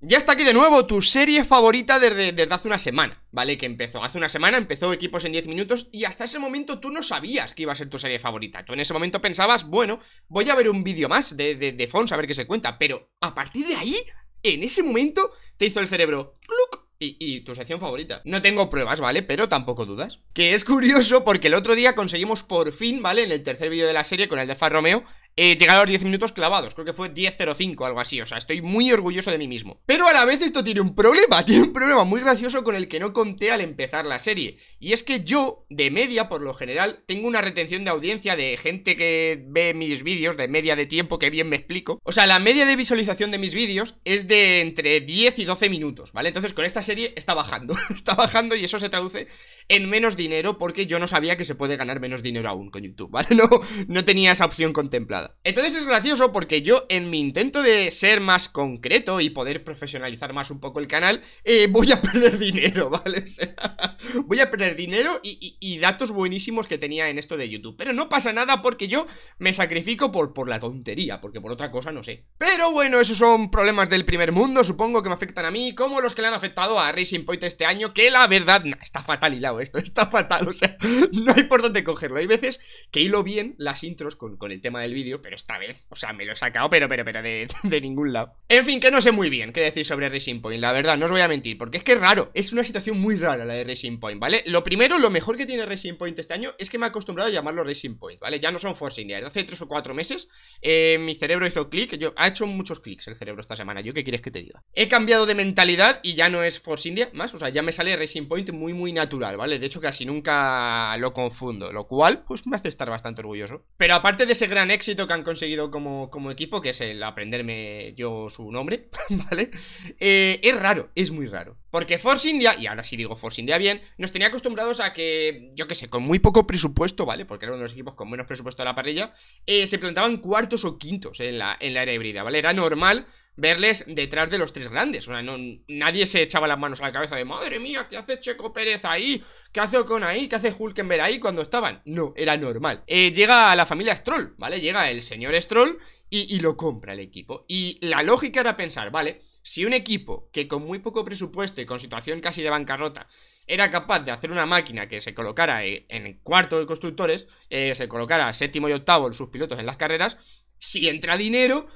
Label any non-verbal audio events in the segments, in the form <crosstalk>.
Ya está aquí de nuevo tu serie favorita desde, hace una semana, ¿vale? Que empezó. Hace una semana empezó Equipos en 10 minutos y hasta ese momento tú no sabías que iba a ser tu serie favorita. Tú en ese momento pensabas, bueno, voy a ver un vídeo más de, de, Fons a ver qué se cuenta. Pero a partir de ahí, en ese momento, te hizo el cerebro, ¡cluc! Y, y, tu sección favorita. No tengo pruebas, ¿vale? Pero tampoco dudas. Que es curioso porque el otro día conseguimos por fin, ¿vale? En el tercer vídeo de la serie con el de Far Romeo, eh, a los 10 minutos clavados. Creo que fue 10.05, algo así. O sea, estoy muy orgulloso de mí mismo. Pero a la vez esto tiene un problema. <laughs> Tiene un problema muy gracioso con el que no conté al empezar la serie. Y es que yo, de media, por lo general, tengo una retención de audiencia de gente que ve mis vídeos, de media de tiempo, que bien me explico. O sea, la media de visualización de mis vídeos es de entre 10 y 12 minutos, ¿vale? Entonces con esta serie está bajando. <laughs> está bajando y eso se traduce en menos dinero porque yo no sabía que se puede ganar menos dinero aún con YouTube, ¿vale? <laughs> No, no tenía esa opción contemplada. Entonces es gracioso porque yo en mi intento de ser más concreto y poder profesionalizar más un poco el canal, eh, voy a <laughs> perder dinero, ¿vale? <laughs> O sea, voy a perder dinero y, datos buenísimos que tenía en esto de YouTube. Pero no pasa nada porque yo me sacrifico por, por la tontería, porque por otra cosa no sé. Pero bueno, esos son problemas del primer mundo, supongo que me afectan a mí, como los que le han afectado a Racing Point este año, que la verdad está fatal y y esto, <laughs> está fatal, o sea, <laughs> no hay por dónde cogerlo. Hay veces que hilo bien las intros con, el tema del vídeo, pero esta vez, o sea, me lo he sacado, pero, pero, pero <laughs> de, ningún lado. En fin, que no sé muy bien qué decir sobre Racing Point, la verdad, no os voy a mentir, porque es que es raro, es una situación muy rara la de Racing Point, ¿vale? Lo primero, lo mejor que tiene Racing Point este año es que me he acostumbrado a llamarlo Racing Point, ¿vale? Ya no son Force India, hace tres o cuatro meses eh, mi cerebro hizo clic, yo, ha hecho muchos clics el cerebro esta semana, ¿yo qué quieres que te diga? He cambiado de mentalidad y ya no es Force India más, o sea, ya me sale Racing Point muy, muy natural, ¿vale? De hecho, casi nunca lo confundo, lo cual, pues me hace estar bastante orgulloso. Pero aparte de ese gran éxito que han conseguido como, equipo, que es el aprenderme yo su nombre, <laughs> ¿vale? Eh, es raro, es muy raro. Porque Force India, y ahora sí digo Force India bien, nos tenía acostumbrados a que, yo qué sé, con muy poco presupuesto, ¿vale? Porque eran los equipos con menos presupuesto a la parrilla, eh, se plantaban cuartos o quintos en la, en la era híbrida, ¿vale? Era normal verles detrás de los tres grandes. O sea, no, nadie se echaba las manos a la cabeza de madre mía, ¿qué hace Checo Pérez ahí? ¿Qué hace Ocon ahí? ¿Qué hace Hulkenberg ahí cuando estaban? No, era normal. Eh, llega la familia Stroll, ¿vale? Llega el señor Stroll y, lo compra el equipo. Y la lógica era pensar, ¿vale? Si un equipo que con muy poco presupuesto y con situación casi de bancarrota era capaz de hacer una máquina que se colocara en el cuarto de constructores, eh, se colocara séptimo y octavo sus pilotos en las carreras, si entra dinero,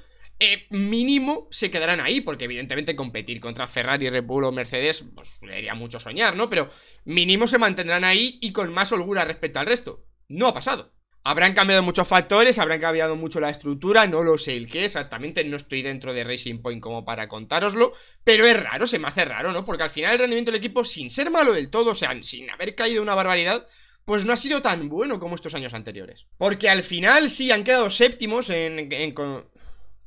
eh, mínimo se quedarán ahí, porque evidentemente competir contra Ferrari, Red Bull o Mercedes, pues haría mucho soñar, ¿no? Pero mínimo se mantendrán ahí y con más holgura respecto al resto. No ha pasado. Habrán cambiado muchos factores, habrán cambiado mucho la estructura, no lo sé el qué exactamente, no estoy dentro de Racing Point como para contároslo, pero es raro, se me hace raro, ¿no? Porque al final el rendimiento del equipo, sin ser malo del todo, o sea, sin haber caído una barbaridad, pues no ha sido tan bueno como estos años anteriores. Porque al final sí han quedado séptimos en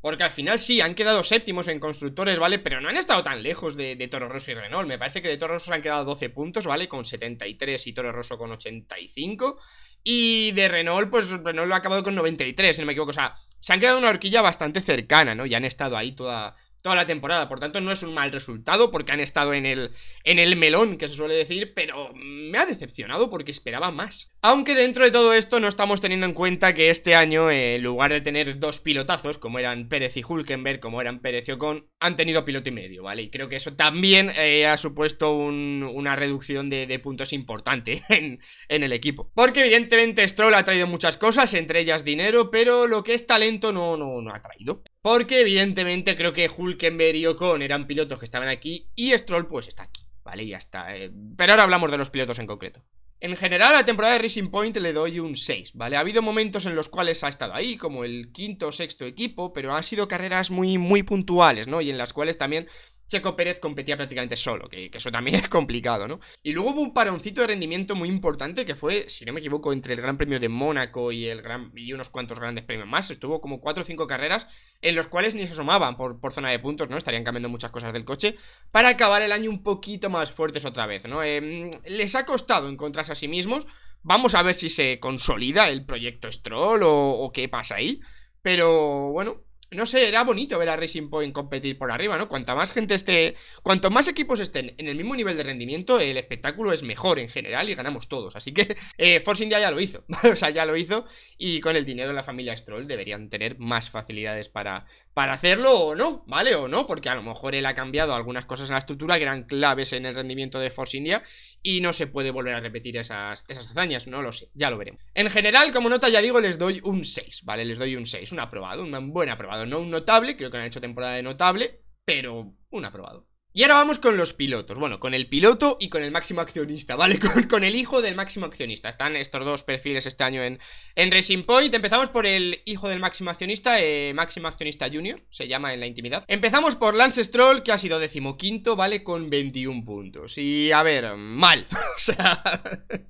porque al final sí, han quedado séptimos en constructores, ¿vale? Pero no han estado tan lejos de, Toro Rosso y Renault. Me parece que de Toro Rosso han quedado 12 puntos, ¿vale? Con 73 y Toro Rosso con 85. Y de Renault, pues Renault lo ha acabado con 93, si no me equivoco. O sea, se han quedado una horquilla bastante cercana, ¿no? Y han estado ahí toda, toda la temporada. Por tanto, no es un mal resultado porque han estado en el, en el melón, que se suele decir, pero me ha decepcionado porque esperaba más. Aunque dentro de todo esto no estamos teniendo en cuenta que este año, eh, en lugar de tener dos pilotazos, como eran Pérez y Hulkenberg, como eran Pérez y Ocon, han tenido piloto y medio, ¿vale? Y creo que eso también eh, ha supuesto una reducción de, puntos importante <laughs> en, el equipo. Porque evidentemente Stroll ha traído muchas cosas, entre ellas dinero, pero lo que es talento no, no, no ha traído. Porque evidentemente creo que Hulkenberg Kenber y Ocon eran pilotos que estaban aquí y Stroll pues está aquí, ¿vale? ya está. Eh, pero ahora hablamos de los pilotos en concreto. En general, a la temporada de Racing Point le doy un 6, ¿vale? Ha habido momentos en los cuales ha estado ahí, como el quinto o sexto equipo, pero han sido carreras muy, muy puntuales, ¿no? Y en las cuales también Checo Pérez competía prácticamente solo, que, eso también <laughs> es complicado, ¿no? Y luego hubo un paroncito de rendimiento muy importante que fue, si no me equivoco, entre el Gran Premio de Mónaco y, el gran, y unos cuantos grandes premios más. Estuvo como cuatro o cinco carreras en los cuales ni se asomaban por, zona de puntos, ¿no? Estarían cambiando muchas cosas del coche para acabar el año un poquito más fuertes otra vez, ¿no? Eh, les ha costado encontrarse a sí mismos. Vamos a ver si se consolida el proyecto Stroll o qué pasa ahí. Pero bueno, no sé, era bonito ver a Racing Point competir por arriba, ¿no? Cuanta más gente esté, cuanto más equipos estén en el mismo nivel de rendimiento, el espectáculo es mejor en general y ganamos todos. Así que <laughs> eh, Force India ya lo hizo, <laughs> o sea, ya lo hizo y con el dinero de la familia Stroll deberían tener más facilidades para, para hacerlo o no, ¿vale? O no, porque a lo mejor él ha cambiado algunas cosas en la estructura que eran claves en el rendimiento de Force India y no se puede volver a repetir esas, esas hazañas, no lo sé, ya lo veremos. En general, como nota ya digo, les doy un 6, ¿vale? Les doy un 6, un aprobado, un buen aprobado, no un notable, creo que han hecho temporada de notable, pero un aprobado. Y ahora vamos con los pilotos. Bueno, con el piloto y con el máximo accionista, ¿vale? <laughs> Con, el hijo del máximo accionista. Están estos dos perfiles este año en, en Racing Point. Empezamos por el hijo del máximo accionista, eh, máximo accionista junior, se llama en la intimidad. Empezamos por Lance Stroll, que ha sido decimoquinto, ¿vale? Con 21 puntos. Y a ver, mal. <laughs> o sea, <laughs>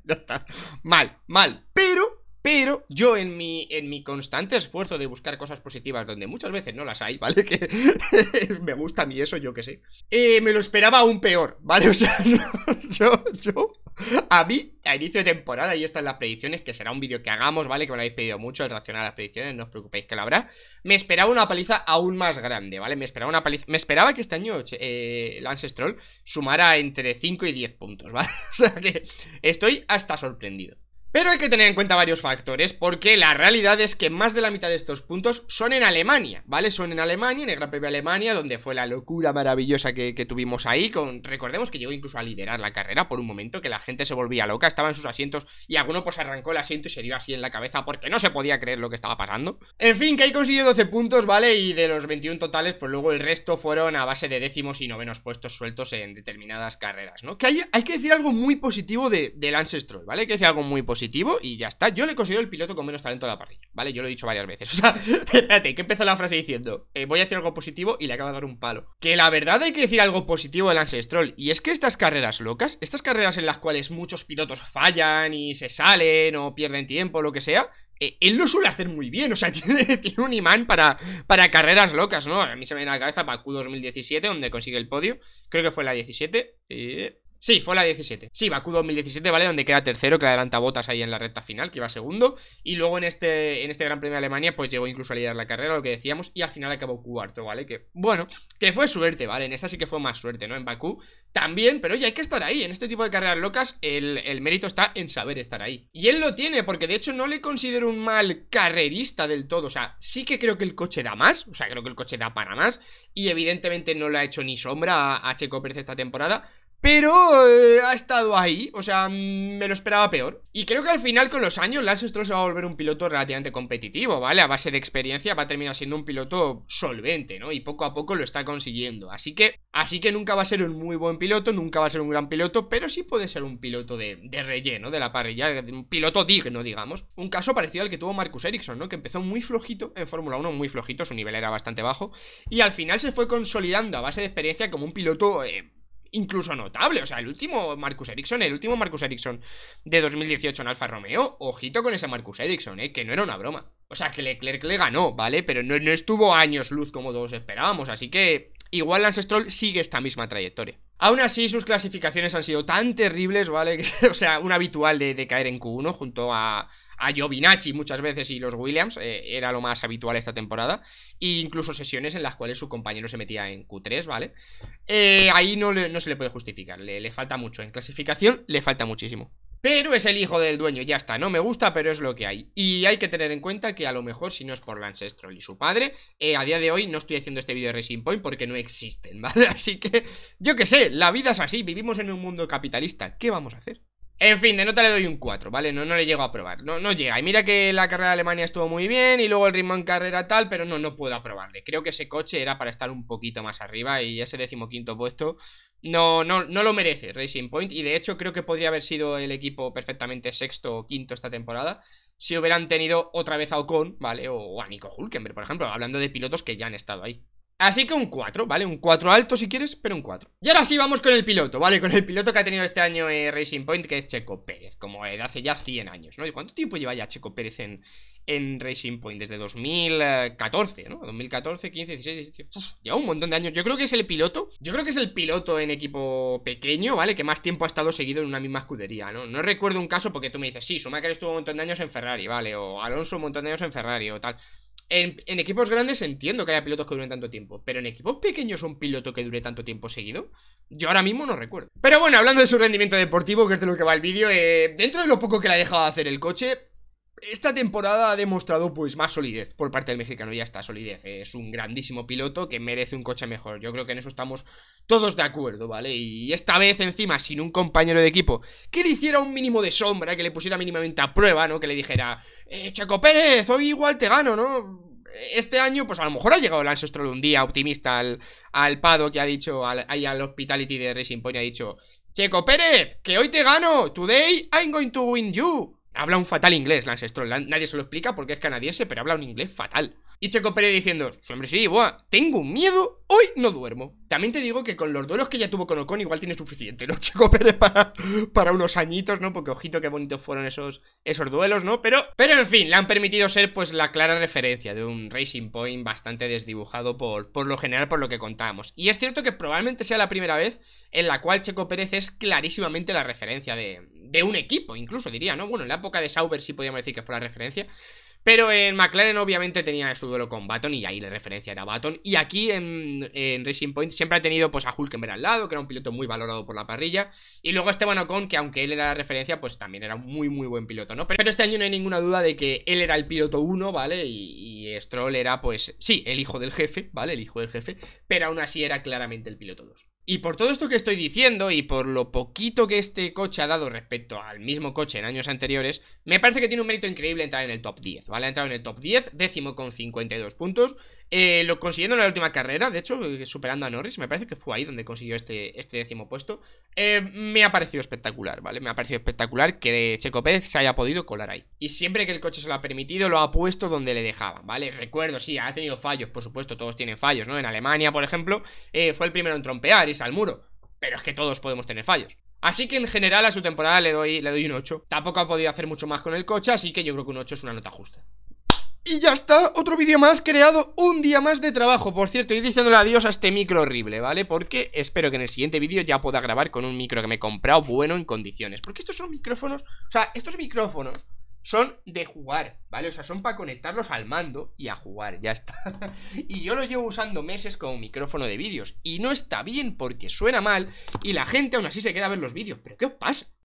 ya está. Mal, mal. Pero pero yo en mi, en mi constante esfuerzo de buscar cosas positivas donde muchas veces no las hay, <laughs> ¿vale? Que <laughs> me gusta a mí eso, yo que sé. Eh, me lo esperaba aún peor, ¿vale? <laughs> O sea, yo, yo... A mí, a inicio de temporada, y estas las predicciones, que será un vídeo que hagamos, ¿vale? Que me lo habéis pedido mucho, el reaccionar a las predicciones, no os preocupéis que lo habrá. Me esperaba una paliza aún más grande, ¿vale? Me esperaba una paliza. Me esperaba que este año eh, Lance Stroll sumara entre 5 y 10 puntos, ¿vale? O sea que estoy hasta sorprendido. Pero hay que tener en cuenta varios factores, porque la realidad es que más de la mitad de estos puntos son en Alemania, ¿vale? Son en Alemania, en el Gran Premio de Alemania, donde fue la locura maravillosa que, tuvimos ahí, con, recordemos que llegó incluso a liderar la carrera por un momento, que la gente se volvía loca, estaba en sus asientos y alguno pues arrancó el asiento y se dio así en la cabeza porque no se podía creer lo que estaba pasando. En fin, que ahí consiguió 12 puntos, ¿vale? Y de los 21 totales, pues luego el resto fueron a base de décimos y novenos puestos sueltos en determinadas carreras, ¿no? Que hay, que decir algo muy positivo de, de Lance Stroll, ¿vale? Hay que decir algo muy positivo y ya está. Yo le considero el piloto con menos talento a la parrilla, ¿vale? Yo lo he dicho varias veces. <laughs> O sea, espérate, que empezó la frase diciendo, eh, voy a hacer algo positivo y le acaba de dar un palo. Que la verdad hay que decir algo positivo de Lance Stroll, y es que estas carreras locas, estas carreras en las cuales muchos pilotos fallan y se salen o pierden tiempo, o lo que sea, eh, él lo suele hacer muy bien, o sea, <laughs> tiene, un imán para, para carreras locas, ¿no? A mí se me viene a la cabeza q 2017, donde consigue el podio, creo que fue la 17, eh, Sí, fue la 17. Sí, Bakú 2017, ¿vale? Donde queda tercero, que adelanta botas ahí en la recta final, que iba segundo. Y luego en este, en este Gran Premio de Alemania, pues llegó incluso a liderar la carrera, lo que decíamos, y al final acabó cuarto, ¿vale? Que, bueno, que fue suerte, ¿vale? En esta sí que fue más suerte, ¿no? En Bakú también, pero ya hay que estar ahí. En este tipo de carreras locas, el, mérito está en saber estar ahí. Y él lo tiene, porque de hecho no le considero un mal carrerista del todo. O sea, sí que creo que el coche da más, o sea, creo que el coche da para más. Y evidentemente no le ha hecho ni sombra a, a Checo Pérez esta temporada pero eh, ha estado ahí, o sea, mm, me lo esperaba peor. Y creo que al final, con los años, Lance Stroll se va a volver un piloto relativamente competitivo, ¿vale? A base de experiencia va a terminar siendo un piloto solvente, ¿no? Y poco a poco lo está consiguiendo. Así que, así que nunca va a ser un muy buen piloto, nunca va a ser un gran piloto, pero sí puede ser un piloto de, de relleno, de la parrilla, un piloto digno, digamos. Un caso parecido al que tuvo Marcus Ericsson, ¿no? Que empezó muy flojito en Fórmula 1, muy flojito, su nivel era bastante bajo, y al final se fue consolidando a base de experiencia como un piloto... Eh, incluso notable. O sea, el último Marcus Ericsson, el último Marcus Ericsson de 2018 en Alfa Romeo, ojito con ese Marcus Ericsson, ¿eh? que no era una broma. O sea, que Leclerc le ganó, ¿vale? Pero no, estuvo años luz como todos esperábamos, así que igual Lance Stroll sigue esta misma trayectoria. Aún así, sus clasificaciones han sido tan terribles, ¿vale? <laughs> o sea, un habitual de caer en Q1 junto a a Giovinacci muchas veces y los Williams, eh, era lo más habitual esta temporada, e incluso sesiones en las cuales su compañero se metía en Q3, ¿vale? Eh, ahí no, no, se le puede justificar, le, le falta mucho, en clasificación le falta muchísimo. Pero es el hijo del dueño, ya está, no me gusta, pero es lo que hay. Y hay que tener en cuenta que a lo mejor si no es por Ancestral y su padre, eh, a día de hoy no estoy haciendo este vídeo de Racing Point porque no existen, <laughs> ¿vale? Así que, yo qué sé, la vida es así, vivimos en un mundo capitalista, ¿qué vamos a hacer? En fin, de nota le doy un 4, ¿vale? No, no le llego a probar, no, no llega. Y mira que la carrera de Alemania estuvo muy bien y luego el ritmo en carrera tal, pero no, no puedo aprobarle. Creo que ese coche era para estar un poquito más arriba y ese decimoquinto puesto no, no, no lo merece Racing Point y de hecho creo que podría haber sido el equipo perfectamente sexto o quinto esta temporada si hubieran tenido otra vez a Ocon, ¿vale? O a Nico Hulkenberg, por ejemplo, hablando de pilotos que ya han estado ahí. Así que un 4, ¿vale? Un 4 alto si quieres, pero un 4 Y ahora sí vamos con el piloto, ¿vale? Con el piloto que ha tenido este año en eh, Racing Point Que es Checo Pérez, como eh, de hace ya 100 años, ¿no? ¿Y cuánto tiempo lleva ya Checo Pérez en, en Racing Point? Desde 2014, ¿no? 2014, 15, 16, 17 Lleva un montón de años, yo creo que es el piloto Yo creo que es el piloto en equipo pequeño, ¿vale? Que más tiempo ha estado seguido en una misma escudería, ¿no? No recuerdo un caso porque tú me dices Sí, Schumacher estuvo un montón de años en Ferrari, ¿vale? O Alonso un montón de años en Ferrari o tal en, equipos grandes entiendo que haya pilotos que duren tanto tiempo, pero en equipos pequeños un piloto que dure tanto tiempo seguido, yo ahora mismo no recuerdo. Pero bueno, hablando de su rendimiento deportivo, que es de lo que va el vídeo, eh, dentro de lo poco que le ha dejado hacer el coche, esta temporada ha demostrado pues más solidez por parte del mexicano, ya está, solidez. Es un grandísimo piloto que merece un coche mejor. Yo creo que en eso estamos todos de acuerdo, ¿vale? Y esta vez encima, sin un compañero de equipo que le hiciera un mínimo de sombra, que le pusiera mínimamente a prueba, ¿no? Que le dijera, eh, Pérez, hoy igual te gano, ¿no? Este año, pues a lo mejor ha llegado el Lance de un día optimista al, al Pado que ha dicho, al, al Hospitality de Racing Point, ha dicho, Checo Pérez, que hoy te gano, today I'm going to win you. Habla un fatal inglés Lance Stroll. Nadie se lo explica porque es canadiense, pero habla un inglés fatal. Y Checo Pérez diciendo, hombre, sí, buah, tengo un miedo, hoy no duermo. También te digo que con los duelos que ya tuvo con Ocon igual tiene suficiente, ¿no, <laughs> Checo Pérez? Para, para, unos añitos, ¿no? Porque ojito qué bonitos fueron esos, esos duelos, ¿no? Pero, pero en fin, le han permitido ser pues la clara referencia de un Racing Point bastante desdibujado por, por lo general, por lo que contábamos. Y es cierto que probablemente sea la primera vez en la cual Checo Pérez es clarísimamente la referencia de, de un equipo, incluso diría, ¿no? Bueno, en la época de Sauber sí podíamos decir que fue la referencia, pero en McLaren obviamente tenía su duelo con Baton y ahí la referencia era Baton. Y aquí en, Racing Point siempre ha tenido pues a Hulkenberg al lado, que era un piloto muy valorado por la parrilla. Y luego Esteban Ocon, que aunque él era la referencia, pues también era muy muy buen piloto, ¿no? Pero, este año no hay ninguna duda de que él era el piloto 1, ¿vale? Y, y, Stroll era pues, sí, el hijo del jefe, ¿vale? El hijo del jefe, pero aún así era claramente el piloto 2. Y por todo esto que estoy diciendo y por lo poquito que este coche ha dado respecto al mismo coche en años anteriores, me parece que tiene un mérito increíble entrar en el top 10, ¿vale? Ha entrado en el top 10, décimo con 52 puntos, eh, lo consiguiendo en la última carrera, de hecho, superando a Norris, me parece que fue ahí donde consiguió este, este décimo puesto. Eh, me ha parecido espectacular, ¿vale? Me ha parecido espectacular que Checo Pérez se haya podido colar ahí. Y siempre que el coche se lo ha permitido, lo ha puesto donde le dejaban, ¿vale? Recuerdo, sí, ha tenido fallos, por supuesto, todos tienen fallos, ¿no? En Alemania, por ejemplo, eh, fue el primero en trompear, y salmuro Pero es que todos podemos tener fallos. Así que en general a su temporada le doy, le doy un 8. Tampoco ha podido hacer mucho más con el coche, así que yo creo que un 8 es una nota justa. Y ya está, otro vídeo más creado, un día más de trabajo, por cierto, y diciéndole adiós a este micro horrible, ¿vale? Porque espero que en el siguiente vídeo ya pueda grabar con un micro que me he comprado bueno en condiciones. Porque estos son micrófonos, o sea, estos micrófonos son de jugar, ¿vale? O sea, son para conectarlos al mando y a jugar, ya está. <laughs> y yo lo llevo usando meses como micrófono de vídeos, y no está bien porque suena mal, y la gente aún así se queda a ver los vídeos. ¿Pero qué os pasa?